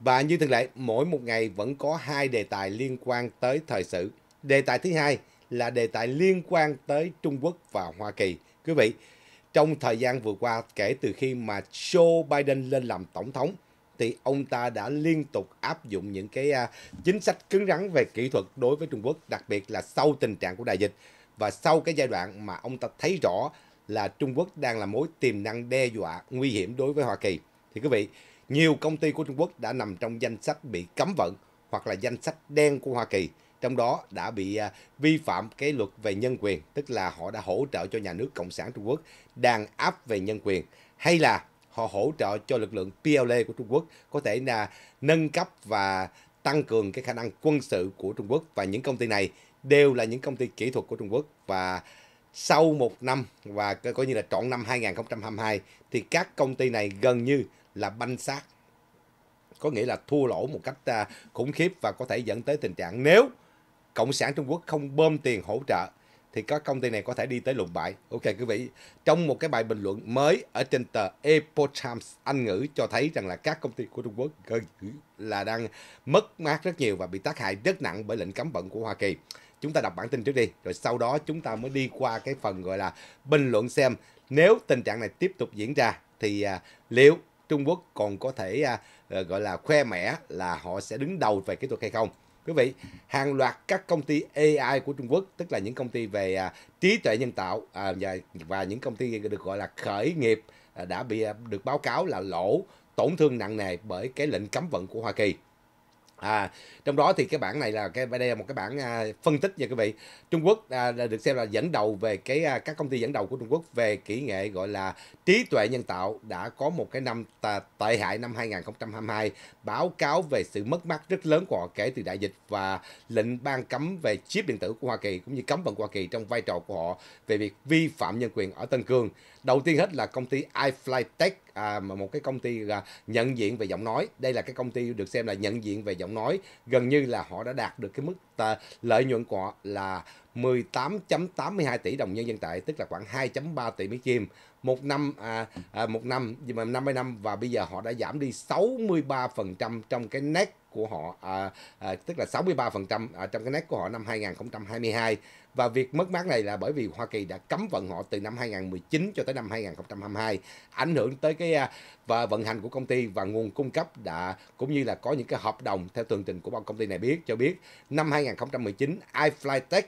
Và như thường lệ, mỗi một ngày vẫn có hai đề tài liên quan tới thời sự. Đề tài thứ hai là đề tài liên quan tới Trung Quốc và Hoa Kỳ. Quý vị, trong thời gian vừa qua kể từ khi mà Joe Biden lên làm tổng thống thì ông ta đã liên tục áp dụng những cái à, chính sách cứng rắn về kỹ thuật đối với Trung Quốc, đặc biệt là sau tình trạng của đại dịch và sau cái giai đoạn mà ông ta thấy rõ là Trung Quốc đang là mối tiềm năng đe dọa nguy hiểm đối với Hoa Kỳ. Thì quý vị, nhiều công ty của Trung Quốc đã nằm trong danh sách bị cấm vận hoặc là danh sách đen của Hoa Kỳ. Trong đó đã bị à, vi phạm cái luật về nhân quyền, tức là họ đã hỗ trợ cho nhà nước Cộng sản Trung Quốc đàn áp về nhân quyền. Hay là họ hỗ trợ cho lực lượng PLA của Trung Quốc có thể là nâng cấp và tăng cường cái khả năng quân sự của Trung Quốc và những công ty này đều là những công ty kỹ thuật của Trung Quốc và sau một năm và coi như là trọn năm 2022 thì các công ty này gần như là banh xác có nghĩa là thua lỗ một cách à, khủng khiếp và có thể dẫn tới tình trạng nếu cộng sản trung quốc không bơm tiền hỗ trợ thì các công ty này có thể đi tới lụng bại. Ok quý vị, trong một cái bài bình luận mới ở trên tờ Epoch Times Anh ngữ cho thấy rằng là các công ty của Trung Quốc gần là đang mất mát rất nhiều và bị tác hại rất nặng bởi lệnh cấm vận của Hoa Kỳ. Chúng ta đọc bản tin trước đi, rồi sau đó chúng ta mới đi qua cái phần gọi là bình luận xem nếu tình trạng này tiếp tục diễn ra thì à, liệu Trung Quốc còn có thể à, ờ, gọi là khoe mẽ là họ sẽ đứng đầu về kỹ thuật hay không. Quý vị, hàng loạt các công ty AI của Trung Quốc, tức là những công ty về à, trí tuệ nhân tạo à, và, những công ty được gọi là khởi nghiệp đã bị được báo cáo là lỗ tổn thương nặng nề bởi cái lệnh cấm vận của Hoa Kỳ. À, trong đó thì cái bảng này là cái đây là một cái bảng à, phân tích nha quý vị. Trung Quốc à, được xem là dẫn đầu về cái à, các công ty dẫn đầu của Trung Quốc về kỹ nghệ gọi là trí tuệ nhân tạo đã có một cái năm tà, tệ hại năm 2022 báo cáo về sự mất mát rất lớn của họ kể từ đại dịch và lệnh ban cấm về chip điện tử của Hoa Kỳ cũng như cấm vận Hoa Kỳ trong vai trò của họ về việc vi phạm nhân quyền ở Tân Cương đầu tiên hết là công ty iFlyTech à, mà một cái công ty nhận diện về giọng nói đây là cái công ty được xem là nhận diện về giọng nói gần như là họ đã đạt được cái mức à, lợi nhuận của họ là 18.82 tỷ đồng nhân dân tệ tức là khoảng 2.3 tỷ Mỹ Kim một năm à, à, một năm mà 50 năm và bây giờ họ đã giảm đi 63% trong cái net của họ à, à, tức là 63% ở à, trong cái net của họ năm 2022 và việc mất mát này là bởi vì Hoa Kỳ đã cấm vận họ từ năm 2019 cho tới năm 2022 ảnh hưởng tới cái à, và vận hành của công ty và nguồn cung cấp đã cũng như là có những cái hợp đồng theo tường trình của công ty này biết cho biết năm 2019 iFlytech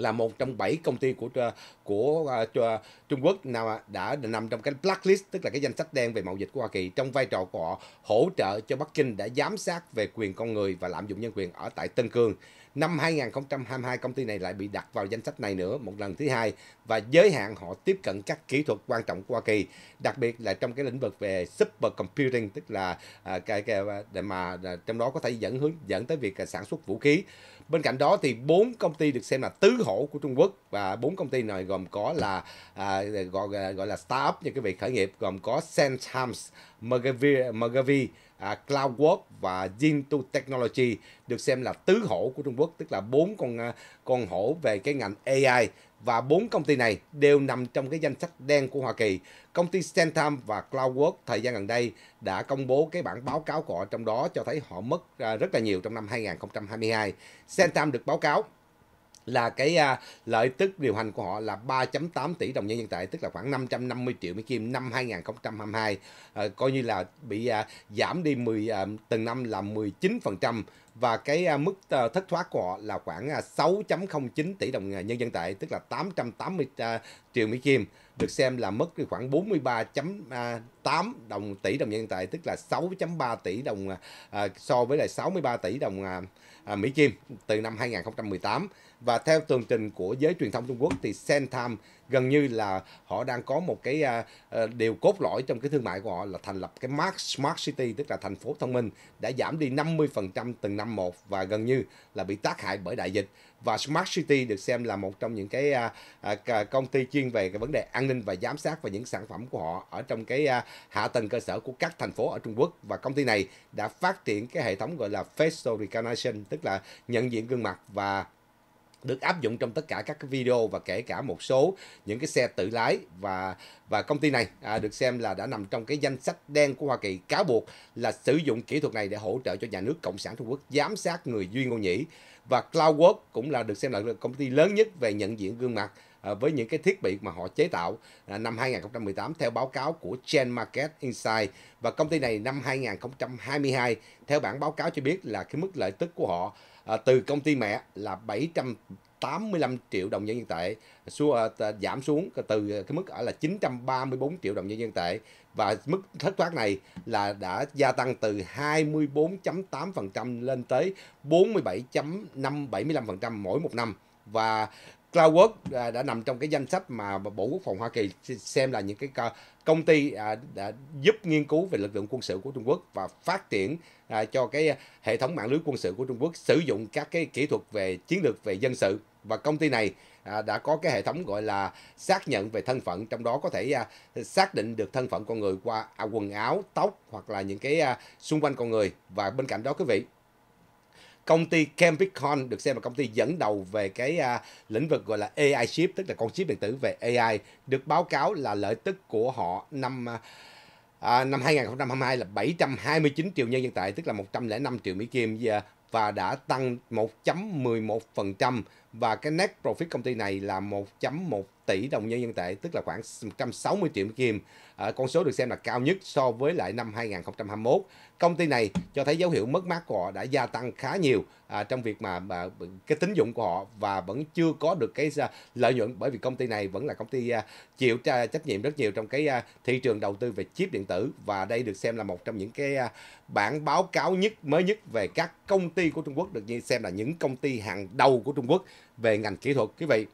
là một trong bảy công ty của ờ, của uh, Trung Quốc nào đã nằm trong cái blacklist tức là cái danh sách đen về mậu dịch của Hoa Kỳ trong vai trò của họ hỗ trợ cho Bắc Kinh đã giám sát về quyền con người và lạm dụng nhân quyền ở tại Tân Cương. Năm 2022 công ty này lại bị đặt vào danh sách này nữa một lần thứ hai và giới hạn họ tiếp cận các kỹ thuật quan trọng của Hoa Kỳ, đặc biệt là trong cái lĩnh vực về supercomputing tức là à, cái, cái để mà à, trong đó có thể dẫn hướng dẫn tới việc à, sản xuất vũ khí. Bên cạnh đó thì bốn công ty được xem là tứ hổ của Trung Quốc và bốn công ty này gồm có là à, gọi gọi là startup như cái vị khởi nghiệp gồm có Senhams, Mergavi, Mergavi À, Cloudwork và Jintu Technology được xem là tứ hổ của Trung Quốc, tức là bốn con à, con hổ về cái ngành AI và bốn công ty này đều nằm trong cái danh sách đen của Hoa Kỳ. Công ty Centum và Cloudwork thời gian gần đây đã công bố cái bản báo cáo của họ trong đó cho thấy họ mất à, rất là nhiều trong năm 2022. Centum được báo cáo là cái à, lợi tức điều hành của họ là 3.8 tỷ đồng nhân dân tệ tức là khoảng 550 triệu Mỹ Kim năm 2022 à, ờ, coi như là bị à, giảm đi 10 à, từng năm là 19% và cái à, mức à, thất thoát của họ là khoảng à, 6.09 tỷ đồng à, nhân dân tệ tức là 880 à, triệu Mỹ Kim được xem là mất khoảng 43.8 đồng tỷ đồng nhân tệ tức là 6.3 tỷ đồng à, à, so với lại 63 tỷ đồng à, à, Mỹ Kim từ năm 2018 và theo tường trình của giới truyền thông Trung Quốc thì Centam gần như là họ đang có một cái à, à điều cốt lõi trong cái thương mại của họ là thành lập cái Mark Smart City tức là thành phố thông minh đã giảm đi 50% từng năm một và gần như là bị tác hại bởi đại dịch và Smart City được xem là một trong những cái uh, công ty chuyên về cái vấn đề an ninh và giám sát và những sản phẩm của họ ở trong cái uh, hạ tầng cơ sở của các thành phố ở Trung Quốc và công ty này đã phát triển cái hệ thống gọi là facial recognition tức là nhận diện gương mặt và được áp dụng trong tất cả các cái video và kể cả một số những cái xe tự lái và và công ty này à, được xem là đã nằm trong cái danh sách đen của Hoa Kỳ cáo buộc là sử dụng kỹ thuật này để hỗ trợ cho nhà nước Cộng sản Trung Quốc giám sát người Duy Ngô Nhĩ và Cloudwork cũng là được xem là công ty lớn nhất về nhận diện gương mặt à, với những cái thiết bị mà họ chế tạo à, năm 2018 theo báo cáo của Gen Market Insight và công ty này năm 2022 theo bản báo cáo cho biết là cái mức lợi tức của họ à, từ công ty mẹ là 700 85 triệu đồng nhân dân tệ giảm xuống từ cái mức ở là 934 triệu đồng nhân dân tệ và mức thất thoát này là đã gia tăng từ 24.8% lên tới 47.575% mỗi một năm và CloudWorks à, đã nằm trong cái danh sách mà Bộ Quốc phòng Hoa Kỳ xem là những cái công ty à, đã giúp nghiên cứu về lực lượng quân sự của Trung Quốc và phát triển à, cho cái hệ thống mạng lưới quân sự của Trung Quốc sử dụng các cái kỹ thuật về chiến lược về dân sự và công ty này à, đã có cái hệ thống gọi là xác nhận về thân phận trong đó có thể à, xác định được thân phận con người qua à, quần áo tóc hoặc là những cái à, xung quanh con người và bên cạnh đó quý vị công ty Cambicon được xem là công ty dẫn đầu về cái à, lĩnh vực gọi là AI chip tức là con chip điện tử về AI được báo cáo là lợi tức của họ năm à, à năm 2022 là 729 triệu nhân dân tệ tức là 105 triệu Mỹ Kim và đã tăng 1.11% và cái net profit công ty này là 1.1 tỷ đồng nhân dân tệ tức là khoảng 160 triệu kim à, con số được xem là cao nhất so với lại năm 2021 công ty này cho thấy dấu hiệu mất mát của họ đã gia tăng khá nhiều à, trong việc mà, mà cái tín dụng của họ và vẫn chưa có được cái uh, lợi nhuận bởi vì công ty này vẫn là công ty uh, chịu uh, trách nhiệm rất nhiều trong cái uh, thị trường đầu tư về chip điện tử và đây được xem là một trong những cái uh, bản báo cáo nhất mới nhất về các công ty của Trung Quốc được xem là những công ty hàng đầu của Trung Quốc về ngành kỹ thuật quý vị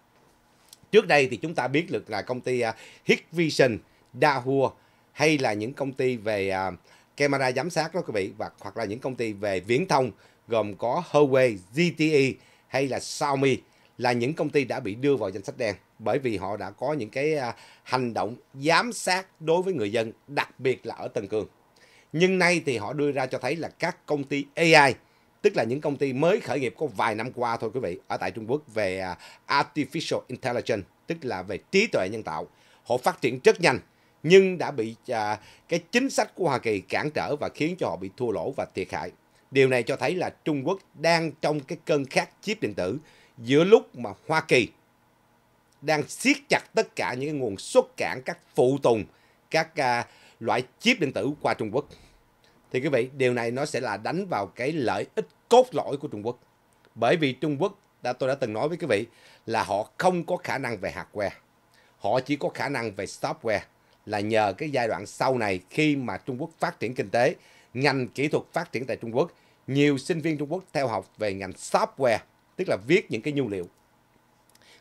Trước đây thì chúng ta biết được là công ty à, Hikvision, Dahua hay là những công ty về à, camera giám sát đó quý vị và hoặc là những công ty về viễn thông gồm có Huawei, ZTE hay là Xiaomi là những công ty đã bị đưa vào danh sách đen bởi vì họ đã có những cái à, hành động giám sát đối với người dân, đặc biệt là ở Tân Cương. Nhưng nay thì họ đưa ra cho thấy là các công ty AI tức là những công ty mới khởi nghiệp có vài năm qua thôi quý vị ở tại Trung Quốc về à, artificial intelligence tức là về trí tuệ nhân tạo họ phát triển rất nhanh nhưng đã bị à, cái chính sách của Hoa Kỳ cản trở và khiến cho họ bị thua lỗ và thiệt hại. Điều này cho thấy là Trung Quốc đang trong cái cơn khát chip điện tử giữa lúc mà Hoa Kỳ đang siết chặt tất cả những nguồn xuất cản các phụ tùng, các à, loại chip điện tử qua Trung Quốc. Thì quý vị, điều này nó sẽ là đánh vào cái lợi ích cốt lõi của Trung Quốc. Bởi vì Trung Quốc, đã tôi đã từng nói với quý vị, là họ không có khả năng về hardware. Họ chỉ có khả năng về software là nhờ cái giai đoạn sau này khi mà Trung Quốc phát triển kinh tế, ngành kỹ thuật phát triển tại Trung Quốc, nhiều sinh viên Trung Quốc theo học về ngành software, tức là viết những cái nhu liệu.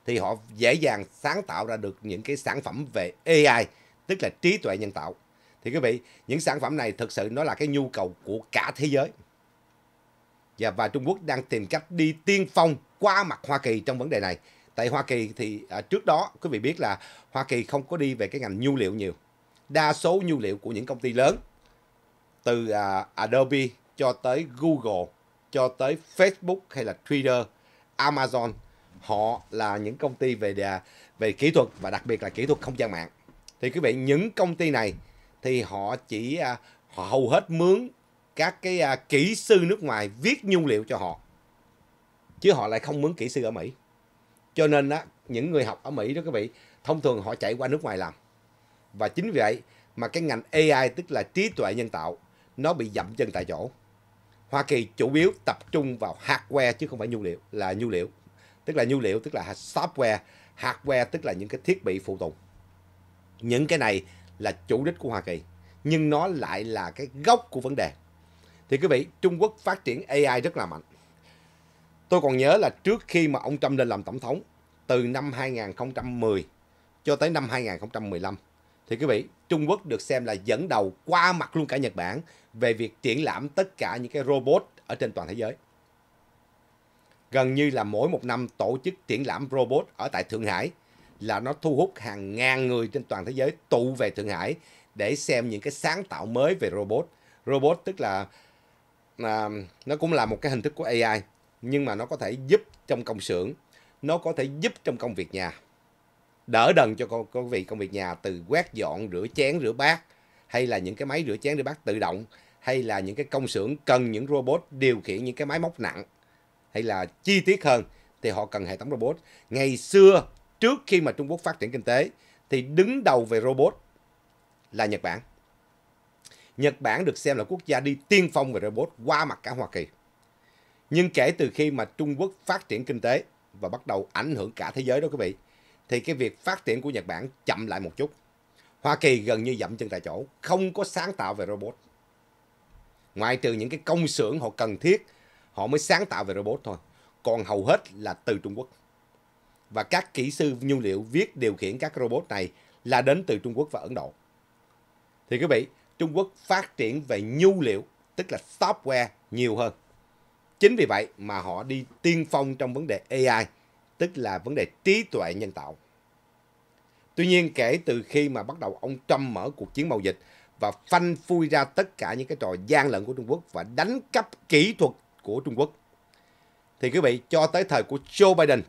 Thì họ dễ dàng sáng tạo ra được những cái sản phẩm về AI, tức là trí tuệ nhân tạo. Thì quý vị, những sản phẩm này thực sự nó là cái nhu cầu của cả thế giới và, dạ, và Trung Quốc đang tìm cách đi tiên phong qua mặt Hoa Kỳ trong vấn đề này. Tại Hoa Kỳ thì à, trước đó quý vị biết là Hoa Kỳ không có đi về cái ngành nhu liệu nhiều. Đa số nhu liệu của những công ty lớn từ à, Adobe cho tới Google, cho tới Facebook hay là Twitter, Amazon, họ là những công ty về đà, về kỹ thuật và đặc biệt là kỹ thuật không gian mạng. Thì quý vị những công ty này thì họ chỉ à, họ hầu hết mướn các cái à, kỹ sư nước ngoài viết nhung liệu cho họ chứ họ lại không muốn kỹ sư ở Mỹ cho nên á những người học ở Mỹ đó các vị thông thường họ chạy qua nước ngoài làm và chính vì vậy mà cái ngành AI tức là trí tuệ nhân tạo nó bị dậm chân tại chỗ Hoa Kỳ chủ yếu tập trung vào hardware chứ không phải nhu liệu là nhu liệu tức là nhu liệu tức là software hardware tức là những cái thiết bị phụ tùng những cái này là chủ đích của Hoa Kỳ nhưng nó lại là cái gốc của vấn đề thì quý vị, Trung Quốc phát triển AI rất là mạnh. Tôi còn nhớ là trước khi mà ông Trump lên làm tổng thống, từ năm 2010 cho tới năm 2015, thì quý vị, Trung Quốc được xem là dẫn đầu qua mặt luôn cả Nhật Bản về việc triển lãm tất cả những cái robot ở trên toàn thế giới. Gần như là mỗi một năm tổ chức triển lãm robot ở tại Thượng Hải là nó thu hút hàng ngàn người trên toàn thế giới tụ về Thượng Hải để xem những cái sáng tạo mới về robot. Robot tức là à, nó cũng là một cái hình thức của AI nhưng mà nó có thể giúp trong công xưởng nó có thể giúp trong công việc nhà đỡ đần cho con công vị công việc nhà từ quét dọn rửa chén rửa bát hay là những cái máy rửa chén rửa bát tự động hay là những cái công xưởng cần những robot điều khiển những cái máy móc nặng hay là chi tiết hơn thì họ cần hệ thống robot ngày xưa trước khi mà Trung Quốc phát triển kinh tế thì đứng đầu về robot là Nhật Bản Nhật Bản được xem là quốc gia đi tiên phong về robot qua mặt cả Hoa Kỳ. Nhưng kể từ khi mà Trung Quốc phát triển kinh tế và bắt đầu ảnh hưởng cả thế giới đó quý vị, thì cái việc phát triển của Nhật Bản chậm lại một chút. Hoa Kỳ gần như dậm chân tại chỗ, không có sáng tạo về robot. Ngoại trừ những cái công xưởng họ cần thiết, họ mới sáng tạo về robot thôi. Còn hầu hết là từ Trung Quốc. Và các kỹ sư nhu liệu viết điều khiển các robot này là đến từ Trung Quốc và Ấn Độ. Thì quý vị, Trung Quốc phát triển về nhu liệu, tức là software nhiều hơn. Chính vì vậy mà họ đi tiên phong trong vấn đề AI, tức là vấn đề trí tuệ nhân tạo. Tuy nhiên kể từ khi mà bắt đầu ông Trump mở cuộc chiến mậu dịch và phanh phui ra tất cả những cái trò gian lận của Trung Quốc và đánh cắp kỹ thuật của Trung Quốc, thì quý vị cho tới thời của Joe Biden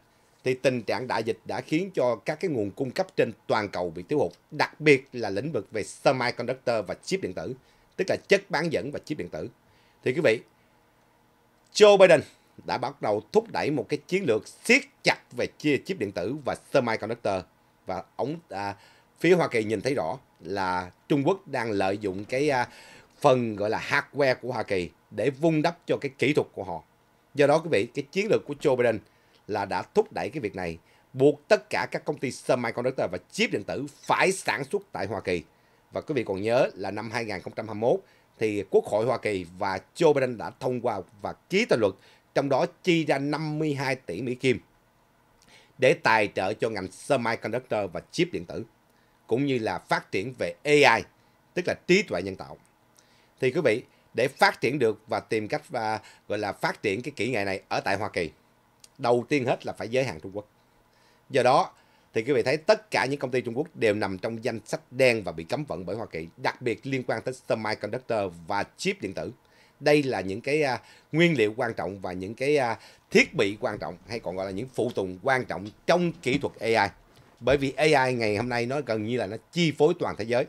thì tình trạng đại dịch đã khiến cho các cái nguồn cung cấp trên toàn cầu bị thiếu hụt, đặc biệt là lĩnh vực về semiconductor và chip điện tử, tức là chất bán dẫn và chip điện tử. Thì quý vị, Joe Biden đã bắt đầu thúc đẩy một cái chiến lược siết chặt về chia chip điện tử và semiconductor và ống à, phía Hoa Kỳ nhìn thấy rõ là Trung Quốc đang lợi dụng cái à, phần gọi là hardware của Hoa Kỳ để vung đắp cho cái kỹ thuật của họ. Do đó quý vị, cái chiến lược của Joe Biden là đã thúc đẩy cái việc này, buộc tất cả các công ty semiconductor và chip điện tử phải sản xuất tại Hoa Kỳ. Và quý vị còn nhớ là năm 2021 thì Quốc hội Hoa Kỳ và Joe Biden đã thông qua và ký tờ luật trong đó chi ra 52 tỷ Mỹ Kim để tài trợ cho ngành semiconductor và chip điện tử cũng như là phát triển về AI tức là trí tuệ nhân tạo. Thì quý vị để phát triển được và tìm cách và gọi là phát triển cái kỹ nghệ này ở tại Hoa Kỳ đầu tiên hết là phải giới hạn Trung Quốc. Do đó thì quý vị thấy tất cả những công ty Trung Quốc đều nằm trong danh sách đen và bị cấm vận bởi Hoa Kỳ, đặc biệt liên quan tới semiconductor và chip điện tử. Đây là những cái uh, nguyên liệu quan trọng và những cái uh, thiết bị quan trọng hay còn gọi là những phụ tùng quan trọng trong kỹ thuật AI. Bởi vì AI ngày hôm nay nó gần như là nó chi phối toàn thế giới.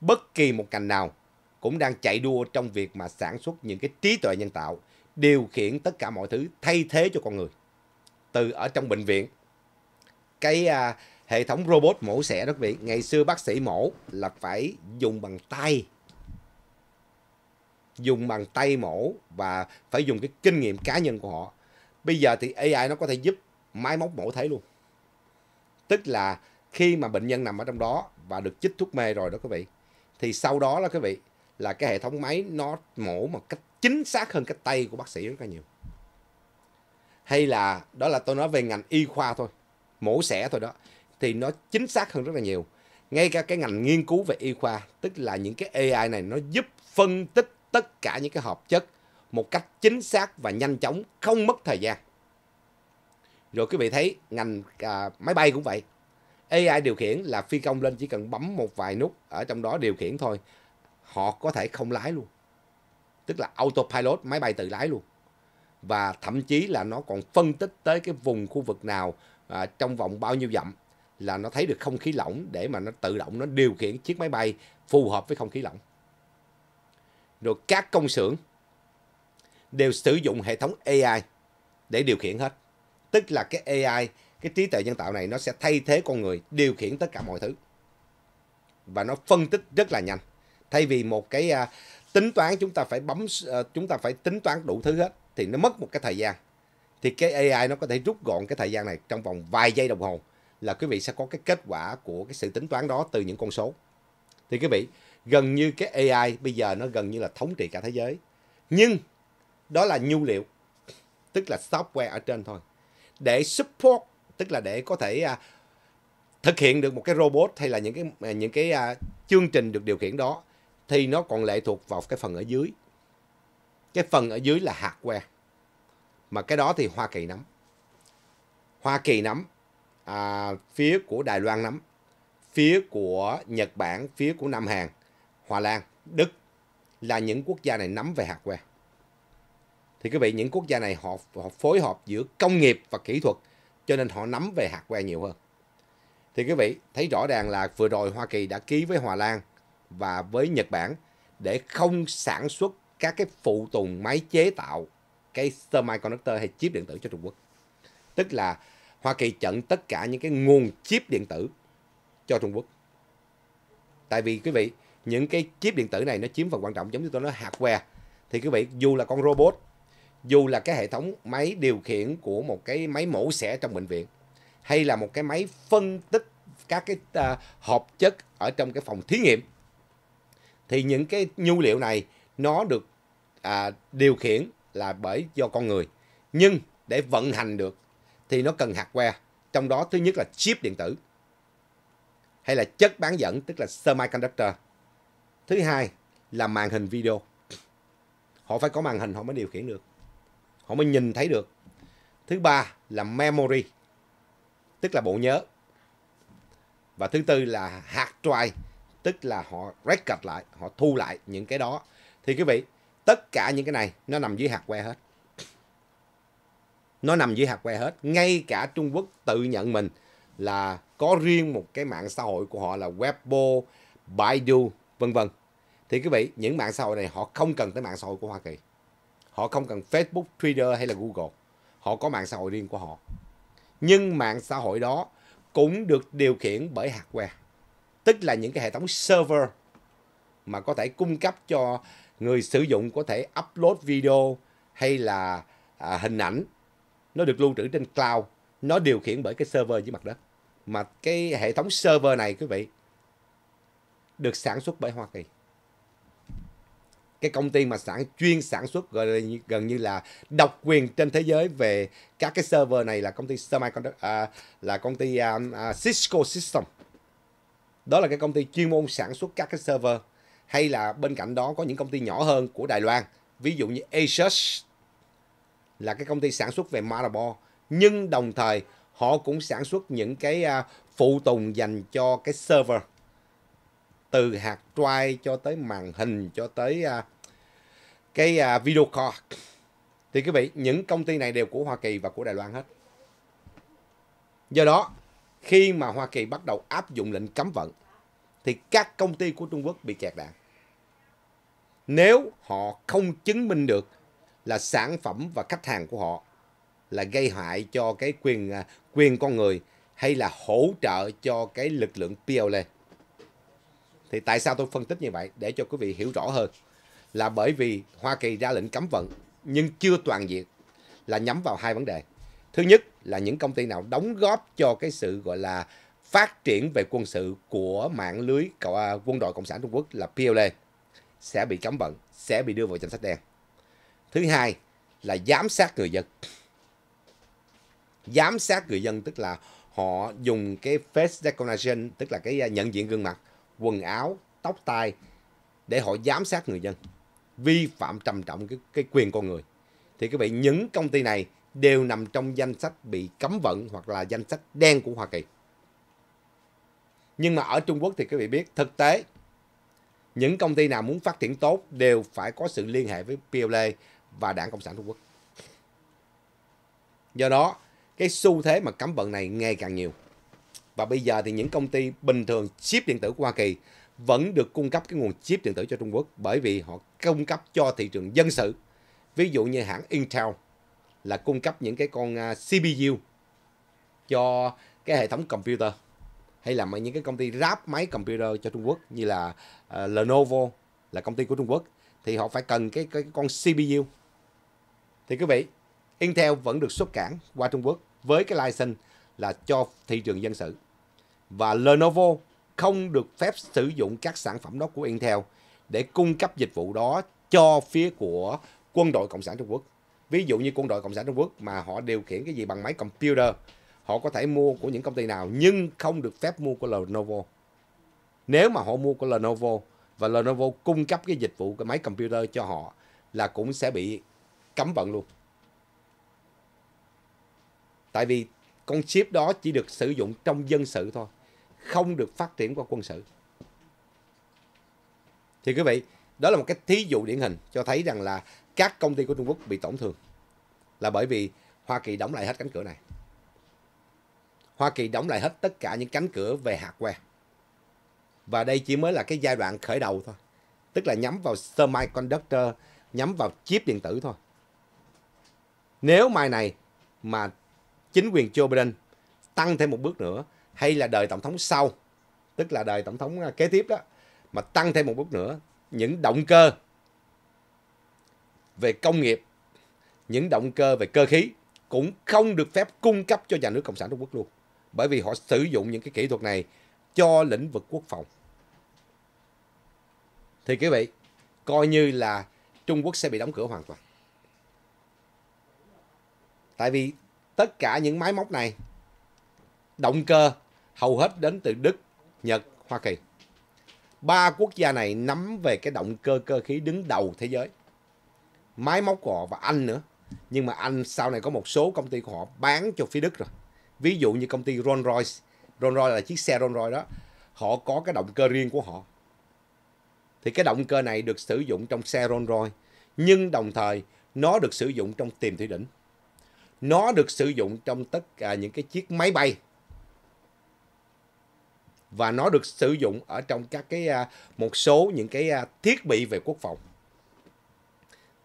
Bất kỳ một cành nào cũng đang chạy đua trong việc mà sản xuất những cái trí tuệ nhân tạo điều khiển tất cả mọi thứ thay thế cho con người từ ở trong bệnh viện cái à, hệ thống robot mổ xẻ đó quý vị ngày xưa bác sĩ mổ là phải dùng bằng tay dùng bằng tay mổ và phải dùng cái kinh nghiệm cá nhân của họ bây giờ thì AI nó có thể giúp máy móc mổ thấy luôn tức là khi mà bệnh nhân nằm ở trong đó và được chích thuốc mê rồi đó quý vị thì sau đó là quý vị là cái hệ thống máy nó mổ một cách chính xác hơn cái tay của bác sĩ rất là nhiều hay là đó là tôi nói về ngành y khoa thôi mổ xẻ thôi đó thì nó chính xác hơn rất là nhiều ngay cả cái ngành nghiên cứu về y khoa tức là những cái AI này nó giúp phân tích tất cả những cái hợp chất một cách chính xác và nhanh chóng không mất thời gian rồi quý vị thấy ngành à, máy bay cũng vậy AI điều khiển là phi công lên chỉ cần bấm một vài nút ở trong đó điều khiển thôi họ có thể không lái luôn tức là autopilot máy bay tự lái luôn và thậm chí là nó còn phân tích tới cái vùng khu vực nào à, trong vòng bao nhiêu dặm là nó thấy được không khí lỏng để mà nó tự động nó điều khiển chiếc máy bay phù hợp với không khí lỏng. Rồi các công xưởng đều sử dụng hệ thống AI để điều khiển hết. Tức là cái AI, cái trí tuệ nhân tạo này nó sẽ thay thế con người điều khiển tất cả mọi thứ. Và nó phân tích rất là nhanh. Thay vì một cái à, tính toán chúng ta phải bấm à, chúng ta phải tính toán đủ thứ hết thì nó mất một cái thời gian thì cái AI nó có thể rút gọn cái thời gian này trong vòng vài giây đồng hồ là quý vị sẽ có cái kết quả của cái sự tính toán đó từ những con số thì quý vị gần như cái AI bây giờ nó gần như là thống trị cả thế giới nhưng đó là nhu liệu tức là software ở trên thôi để support tức là để có thể uh, thực hiện được một cái robot hay là những cái à, những cái uh, chương trình được điều khiển đó thì nó còn lệ thuộc vào cái phần ở dưới cái phần ở dưới là hạt que mà cái đó thì Hoa Kỳ nắm Hoa Kỳ nắm à, phía của Đài Loan nắm phía của Nhật Bản phía của Nam Hàn Hòa Lan Đức là những quốc gia này nắm về hạt que thì quý vị những quốc gia này họ, họ phối hợp giữa công nghiệp và kỹ thuật cho nên họ nắm về hạt que nhiều hơn thì quý vị thấy rõ ràng là vừa rồi Hoa Kỳ đã ký với Hòa Lan và với Nhật Bản để không sản xuất các cái phụ tùng máy chế tạo cái semiconductor hay chip điện tử cho Trung Quốc. Tức là Hoa Kỳ chặn tất cả những cái nguồn chip điện tử cho Trung Quốc. Tại vì quý vị, những cái chip điện tử này nó chiếm phần quan trọng giống như tôi nói hardware. Thì quý vị, dù là con robot, dù là cái hệ thống máy điều khiển của một cái máy mổ xẻ trong bệnh viện, hay là một cái máy phân tích các cái uh, hợp chất ở trong cái phòng thí nghiệm, thì những cái nhu liệu này nó được à, điều khiển là bởi do con người nhưng để vận hành được thì nó cần hạt que trong đó thứ nhất là chip điện tử hay là chất bán dẫn tức là semiconductor thứ hai là màn hình video họ phải có màn hình họ mới điều khiển được họ mới nhìn thấy được thứ ba là memory tức là bộ nhớ và thứ tư là hard drive tức là họ record lại họ thu lại những cái đó thì quý vị, tất cả những cái này nó nằm dưới hạt que hết. Nó nằm dưới hạt que hết. Ngay cả Trung Quốc tự nhận mình là có riêng một cái mạng xã hội của họ là Weibo, Baidu, vân vân. Thì quý vị, những mạng xã hội này họ không cần tới mạng xã hội của Hoa Kỳ. Họ không cần Facebook, Twitter hay là Google. Họ có mạng xã hội riêng của họ. Nhưng mạng xã hội đó cũng được điều khiển bởi hardware. Tức là những cái hệ thống server mà có thể cung cấp cho người sử dụng có thể upload video hay là à, hình ảnh nó được lưu trữ trên cloud nó điều khiển bởi cái server dưới mặt đất mà cái hệ thống server này quý vị được sản xuất bởi Hoa Kỳ cái công ty mà sản chuyên sản xuất gần như, gần như là độc quyền trên thế giới về các cái server này là công ty semiconductor à, là công ty à, à, Cisco System đó là cái công ty chuyên môn sản xuất các cái server hay là bên cạnh đó có những công ty nhỏ hơn của Đài Loan ví dụ như Asus là cái công ty sản xuất về motherboard, nhưng đồng thời họ cũng sản xuất những cái à, phụ tùng dành cho cái server từ hạt drive cho tới màn hình cho tới à, cái à, video card thì quý vị những công ty này đều của Hoa Kỳ và của Đài Loan hết do đó khi mà Hoa Kỳ bắt đầu áp dụng lệnh cấm vận thì các công ty của Trung Quốc bị kẹt đạn. Nếu họ không chứng minh được là sản phẩm và khách hàng của họ là gây hại cho cái quyền à, quyền con người hay là hỗ trợ cho cái lực lượng PLA. E. Thì tại sao tôi phân tích như vậy để cho quý vị hiểu rõ hơn là bởi vì Hoa Kỳ ra lệnh cấm vận nhưng chưa toàn diện là nhắm vào hai vấn đề. Thứ nhất là những công ty nào đóng góp cho cái sự gọi là phát triển về quân sự của mạng lưới à, quân đội Cộng sản Trung Quốc là PLA sẽ bị cấm vận, sẽ bị đưa vào danh sách đen. Thứ hai là giám sát người dân. Giám sát người dân tức là họ dùng cái face recognition, tức là cái à, nhận diện gương mặt, quần áo, tóc tai để họ giám sát người dân. Vi phạm trầm trọng cái, cái quyền con người. Thì các bạn những công ty này đều nằm trong danh sách bị cấm vận hoặc là danh sách đen của Hoa Kỳ. Nhưng mà ở Trung Quốc thì quý vị biết thực tế những công ty nào muốn phát triển tốt đều phải có sự liên hệ với PLA và Đảng Cộng sản Trung Quốc. Do đó, cái xu thế mà cấm vận này ngày càng nhiều. Và bây giờ thì những công ty bình thường chip điện tử của Hoa Kỳ vẫn được cung cấp cái nguồn chip điện tử cho Trung Quốc bởi vì họ cung cấp cho thị trường dân sự. Ví dụ như hãng Intel là cung cấp những cái con à, CPU cho cái hệ thống computer hay làm ở những cái công ty ráp máy computer cho Trung Quốc như là uh, Lenovo là công ty của Trung Quốc thì họ phải cần cái, cái, cái con CPU. Thì quý vị, Intel vẫn được xuất cảng qua Trung Quốc với cái license là cho thị trường dân sự. Và Lenovo không được phép sử dụng các sản phẩm đó của Intel để cung cấp dịch vụ đó cho phía của quân đội Cộng sản Trung Quốc. Ví dụ như quân đội Cộng sản Trung Quốc mà họ điều khiển cái gì bằng máy computer họ có thể mua của những công ty nào nhưng không được phép mua của Lenovo. Nếu mà họ mua của Lenovo và Lenovo cung cấp cái dịch vụ cái máy computer cho họ là cũng sẽ bị cấm vận luôn. Tại vì con chip đó chỉ được sử dụng trong dân sự thôi, không được phát triển qua quân sự. Thì quý vị, đó là một cái thí dụ điển hình cho thấy rằng là các công ty của Trung Quốc bị tổn thương là bởi vì Hoa Kỳ đóng lại hết cánh cửa này. Hoa Kỳ đóng lại hết tất cả những cánh cửa về hạt que Và đây chỉ mới là cái giai đoạn khởi đầu thôi. Tức là nhắm vào semiconductor, nhắm vào chip điện tử thôi. Nếu mai này mà chính quyền Joe Biden tăng thêm một bước nữa hay là đời tổng thống sau, tức là đời tổng thống à, kế tiếp đó, mà tăng thêm một bước nữa, những động cơ về công nghiệp, những động cơ về cơ khí cũng không được phép cung cấp cho nhà nước Cộng sản Trung Quốc luôn bởi vì họ sử dụng những cái kỹ thuật này cho lĩnh vực quốc phòng. Thì quý vị, coi như là Trung Quốc sẽ bị đóng cửa hoàn toàn. Tại vì tất cả những máy móc này, động cơ hầu hết đến từ Đức, Nhật, Hoa Kỳ. Ba quốc gia này nắm về cái động cơ cơ khí đứng đầu thế giới. Máy móc của họ và Anh nữa. Nhưng mà Anh sau này có một số công ty của họ bán cho phía Đức rồi ví dụ như công ty Rolls Royce Rolls Royce là chiếc xe Rolls Royce đó họ có cái động cơ riêng của họ thì cái động cơ này được sử dụng trong xe Rolls Royce nhưng đồng thời nó được sử dụng trong tiềm thủy đỉnh nó được sử dụng trong tất cả những cái chiếc máy bay và nó được sử dụng ở trong các cái à, một số những cái à, thiết bị về quốc phòng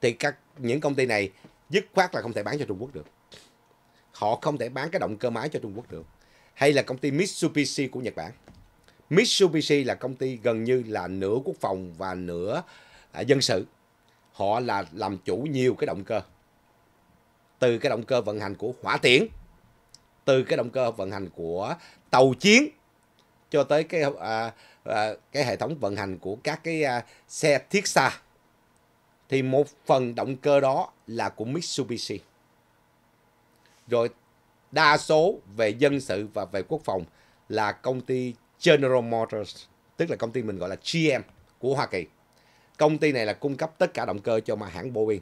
thì các những công ty này dứt khoát là không thể bán cho Trung Quốc được họ không thể bán cái động cơ máy cho Trung Quốc được. Hay là công ty Mitsubishi của Nhật Bản. Mitsubishi là công ty gần như là nửa quốc phòng và nửa à, dân sự. Họ là làm chủ nhiều cái động cơ. Từ cái động cơ vận hành của hỏa tiễn, từ cái động cơ vận hành của tàu chiến cho tới cái à, à, cái hệ thống vận hành của các cái à, xe thiết xa thì một phần động cơ đó là của Mitsubishi. Rồi đa số về dân sự và về quốc phòng là công ty General Motors, tức là công ty mình gọi là GM của Hoa Kỳ. Công ty này là cung cấp tất cả động cơ cho mà hãng Boeing,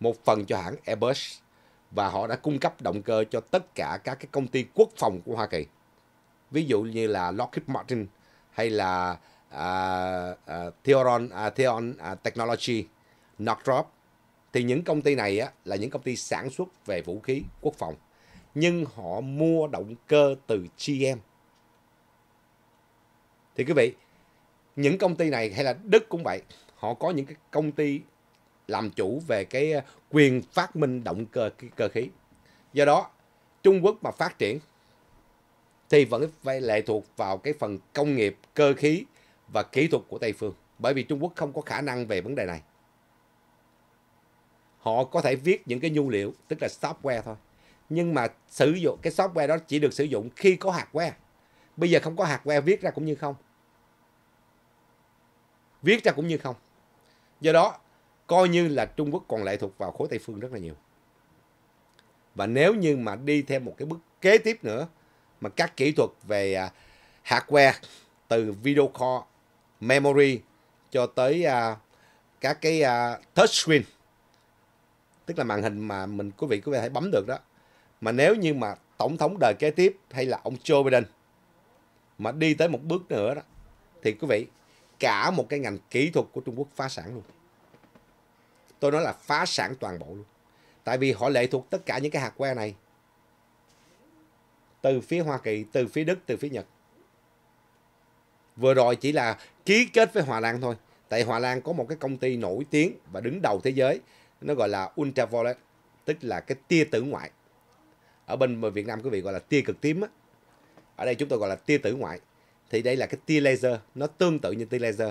một phần cho hãng Airbus và họ đã cung cấp động cơ cho tất cả các cái công ty quốc phòng của Hoa Kỳ. Ví dụ như là Lockheed Martin hay là uh, uh, Theron, uh, Theon uh, Technology, Northrop, thì những công ty này á, là những công ty sản xuất về vũ khí quốc phòng nhưng họ mua động cơ từ GM thì quý vị những công ty này hay là Đức cũng vậy họ có những cái công ty làm chủ về cái ờ, quyền phát minh động cơ cơ khí do đó Trung Quốc mà phát triển thì vẫn phải lệ thuộc vào cái phần công nghiệp cơ khí và kỹ thuật của Tây phương bởi vì Trung Quốc không có khả năng về vấn đề này họ có thể viết những cái nhu liệu tức là software thôi nhưng mà sử dụng cái software đó chỉ được sử dụng khi có hạt que bây giờ không có hạt que viết ra cũng như không viết ra cũng như không do đó coi như là Trung Quốc còn lệ thuộc vào khối Tây phương rất là nhiều và nếu như mà đi theo một cái bước kế tiếp nữa mà các kỹ thuật về à, hạt que từ video call memory cho tới uh, các cái uh, touch screen tức là màn hình mà mình quý vị có thể bấm được đó mà nếu như mà tổng thống đời kế tiếp hay là ông Joe Biden mà đi tới một bước nữa đó thì quý vị cả một cái ngành kỹ thuật của Trung Quốc phá sản luôn tôi nói là phá sản toàn bộ luôn tại vì họ lệ thuộc tất cả những cái hạt que này từ phía Hoa Kỳ từ phía Đức từ phía Nhật vừa rồi chỉ là ký kết với Hòa Lan thôi tại Hòa Lan có một cái công ty nổi tiếng và đứng đầu thế giới nó gọi là ultraviolet tức là cái tia tử ngoại ở bên Việt Nam quý vị gọi là tia cực tím á. ở đây chúng tôi gọi là tia tử ngoại thì đây là cái tia laser nó tương tự như tia laser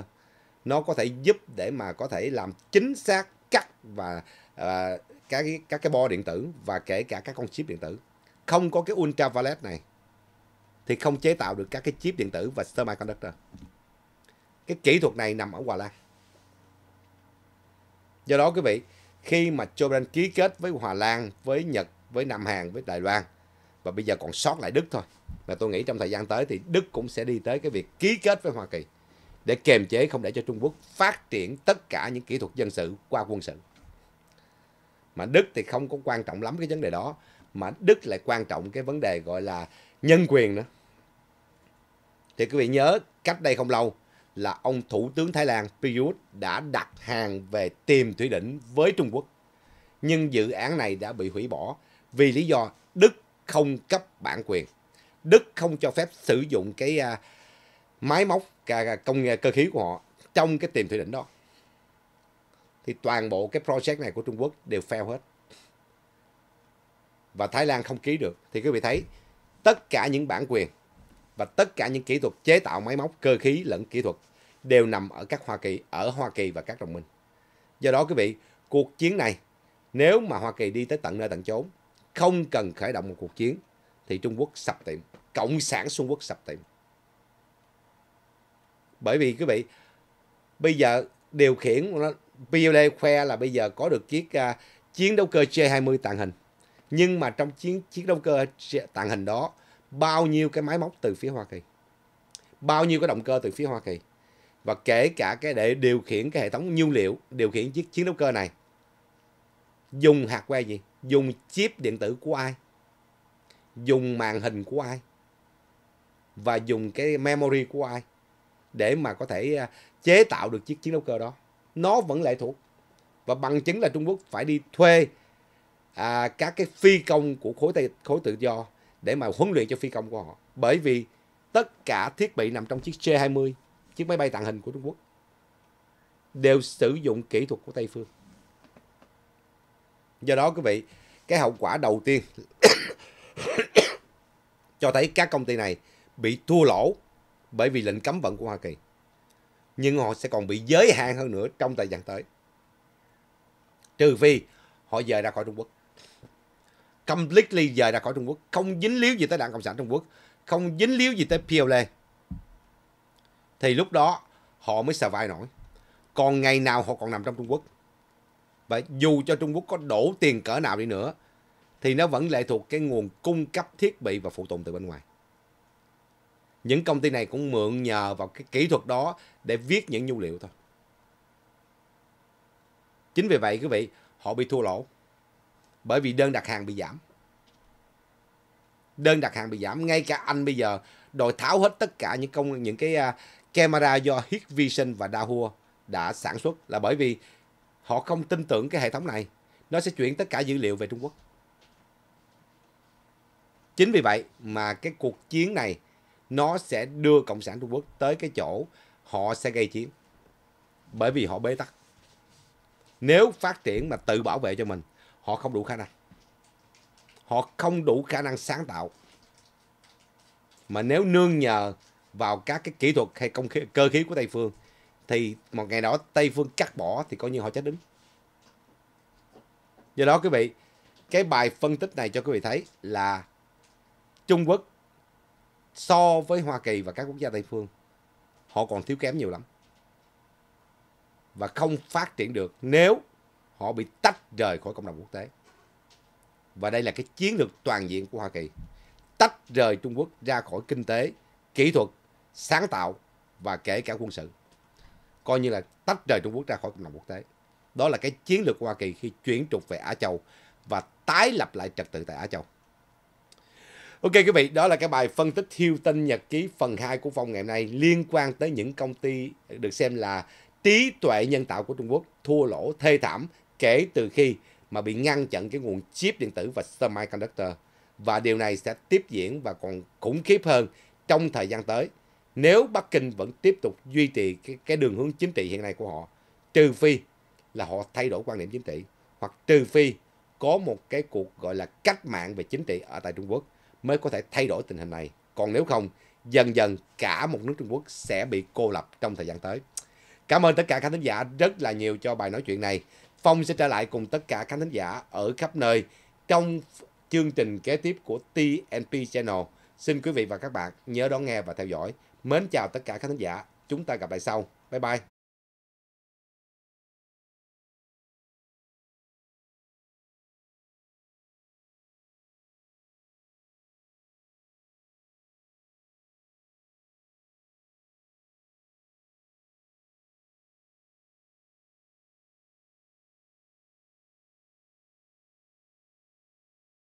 nó có thể giúp để mà có thể làm chính xác cắt và uh, các cái, các cái bo điện tử và kể cả các con chip điện tử không có cái ultraviolet này thì không chế tạo được các cái chip điện tử và semiconductor cái kỹ thuật này nằm ở Hòa Lan do đó quý vị khi mà Jordan ký kết với Hòa Lan, với Nhật, với Nam Hàn, với Đài Loan và bây giờ còn sót lại Đức thôi. Và tôi nghĩ trong thời gian tới thì Đức cũng sẽ đi tới cái việc ký kết với Hoa Kỳ để kiềm chế không để cho Trung Quốc phát triển tất cả những kỹ thuật dân sự qua quân sự. Mà Đức thì không có quan trọng lắm cái vấn đề đó, mà Đức lại quan trọng cái vấn đề gọi là nhân quyền nữa. Thì quý vị nhớ cách đây không lâu là ông Thủ tướng Thái Lan Prayut đã đặt hàng về tìm thủy đỉnh với Trung Quốc. Nhưng dự án này đã bị hủy bỏ vì lý do Đức không cấp bản quyền. Đức không cho phép sử dụng cái uh, máy móc công nghệ cơ khí của họ trong cái tìm thủy đỉnh đó. Thì toàn bộ cái project này của Trung Quốc đều fail hết. Và Thái Lan không ký được. Thì quý vị thấy tất cả những bản quyền và tất cả những kỹ thuật chế tạo máy móc, cơ khí lẫn kỹ thuật đều nằm ở các Hoa Kỳ, ở Hoa Kỳ và các đồng minh. Do đó quý vị, cuộc chiến này nếu mà Hoa Kỳ đi tới tận nơi tận chốn, không cần khởi động một cuộc chiến thì Trung Quốc sập tiệm, cộng sản Trung Quốc sập tiệm. Bởi vì quý vị, bây giờ điều khiển nó PLA e khoe là bây giờ có được chiếc uh, chiến đấu cơ J-20 tàng hình. Nhưng mà trong chiến chiến đấu cơ tàng hình đó bao nhiêu cái máy móc từ phía Hoa Kỳ bao nhiêu cái động cơ từ phía Hoa Kỳ và kể cả cái để điều khiển cái hệ thống nhiên liệu điều khiển chiếc chiến đấu cơ này dùng hạt que gì dùng chip điện tử của ai dùng màn hình của ai và dùng cái memory của ai để mà có thể à, chế tạo được chiếc chiến đấu cơ đó nó vẫn lệ thuộc và bằng chứng là Trung Quốc phải đi thuê à, các cái phi công của khối, tây, khối tự do để mà huấn luyện cho phi công của họ. Bởi vì tất cả thiết bị nằm trong chiếc j 20 chiếc máy bay tàng hình của Trung Quốc, đều sử dụng kỹ thuật của Tây Phương. Do đó quý vị, cái hậu quả đầu tiên cho thấy các công ty này bị thua lỗ bởi vì lệnh cấm vận của Hoa Kỳ. Nhưng họ sẽ còn bị giới hạn hơn nữa trong thời gian tới. Trừ phi họ dời ra khỏi Trung Quốc completely rời ra khỏi Trung Quốc, không dính líu gì tới Đảng Cộng sản Trung Quốc, không dính líu gì tới PLA. E. Thì lúc đó họ mới survive nổi. Còn ngày nào họ còn nằm trong Trung Quốc. Và dù cho Trung Quốc có đổ tiền cỡ nào đi nữa, thì nó vẫn lệ thuộc cái nguồn cung cấp thiết bị và phụ tùng từ bên ngoài. Những công ty này cũng mượn nhờ vào cái kỹ thuật đó để viết những nhu liệu thôi. Chính vì vậy quý vị, họ bị thua lỗ. Bởi vì đơn đặt hàng bị giảm. Đơn đặt hàng bị giảm. Ngay cả anh bây giờ đòi tháo hết tất cả những công những cái uh, camera do Hikvision và Dahua đã sản xuất là bởi vì họ không tin tưởng cái hệ thống này. Nó sẽ chuyển tất cả dữ liệu về Trung Quốc. Chính vì vậy mà cái cuộc chiến này nó sẽ đưa Cộng sản Trung Quốc tới cái chỗ họ sẽ gây chiến. Bởi vì họ bế tắc. Nếu phát triển mà tự bảo vệ cho mình họ không đủ khả năng họ không đủ khả năng sáng tạo mà nếu nương nhờ vào các cái kỹ thuật hay công khí, cơ khí của tây phương thì một ngày đó tây phương cắt bỏ thì coi như họ chết đứng do đó quý vị cái bài phân tích này cho quý vị thấy là trung quốc so với hoa kỳ và các quốc gia tây phương họ còn thiếu kém nhiều lắm và không phát triển được nếu họ bị tách rời khỏi cộng đồng quốc tế. Và đây là cái chiến lược toàn diện của Hoa Kỳ. Tách rời Trung Quốc ra khỏi kinh tế, kỹ thuật, sáng tạo và kể cả quân sự. Coi như là tách rời Trung Quốc ra khỏi cộng đồng quốc tế. Đó là cái chiến lược của Hoa Kỳ khi chuyển trục về Á Châu và tái lập lại trật tự tại Á Châu. Ok quý vị, đó là cái bài phân tích tin Nhật ký phần 2 của Phong ngày hôm nay liên quan tới những công ty được xem là trí tuệ nhân tạo của Trung Quốc thua lỗ thê thảm kể từ khi mà bị ngăn chặn cái nguồn chip điện tử và semiconductor. Và điều này sẽ tiếp diễn và còn khủng khiếp hơn trong thời gian tới nếu Bắc Kinh vẫn tiếp tục duy trì cái, cái đường hướng chính trị hiện nay của họ. Trừ phi là họ thay đổi quan điểm chính trị hoặc trừ phi có một cái cuộc gọi là cách mạng về chính trị ở tại Trung Quốc mới có thể thay đổi tình hình này. Còn nếu không, dần dần cả một nước Trung Quốc sẽ bị cô lập trong thời gian tới. Cảm ơn tất cả các khán giả rất là nhiều cho bài nói chuyện này. Phong sẽ trở lại cùng tất cả khán thính giả ở khắp nơi trong chương trình kế tiếp của TNP Channel. Xin quý vị và các bạn nhớ đón nghe và theo dõi. Mến chào tất cả khán thính giả. Chúng ta gặp lại sau. Bye bye.